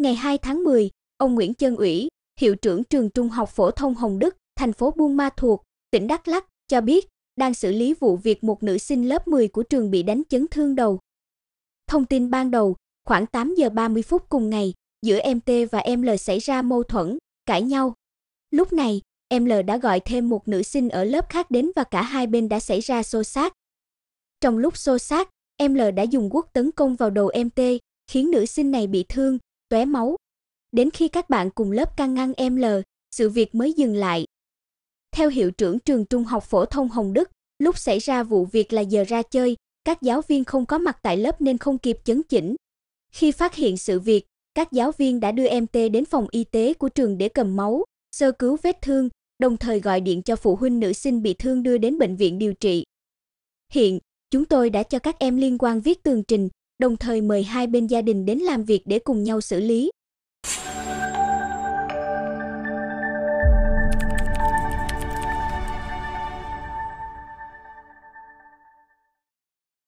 Ngày 2 tháng 10, ông Nguyễn Chân Ủy, hiệu trưởng trường Trung học phổ thông Hồng Đức, thành phố Buôn Ma Thuột, tỉnh Đắk Lắk cho biết đang xử lý vụ việc một nữ sinh lớp 10 của trường bị đánh chấn thương đầu. Thông tin ban đầu, khoảng 8 giờ 30 phút cùng ngày, giữa em T và em L xảy ra mâu thuẫn, cãi nhau. Lúc này, em L đã gọi thêm một nữ sinh ở lớp khác đến và cả hai bên đã xảy ra xô xát. Trong lúc xô xát, em L đã dùng quốc tấn công vào đầu em T, khiến nữ sinh này bị thương, tóe máu. Đến khi các bạn cùng lớp can ngăn em L, sự việc mới dừng lại. Theo hiệu trưởng trường trung học phổ thông Hồng Đức, lúc xảy ra vụ việc là giờ ra chơi, các giáo viên không có mặt tại lớp nên không kịp chấn chỉnh. Khi phát hiện sự việc, các giáo viên đã đưa em T đến phòng y tế của trường để cầm máu, sơ cứu vết thương, đồng thời gọi điện cho phụ huynh nữ sinh bị thương đưa đến bệnh viện điều trị. Hiện, chúng tôi đã cho các em liên quan viết tường trình, đồng thời mời hai bên gia đình đến làm việc để cùng nhau xử lý.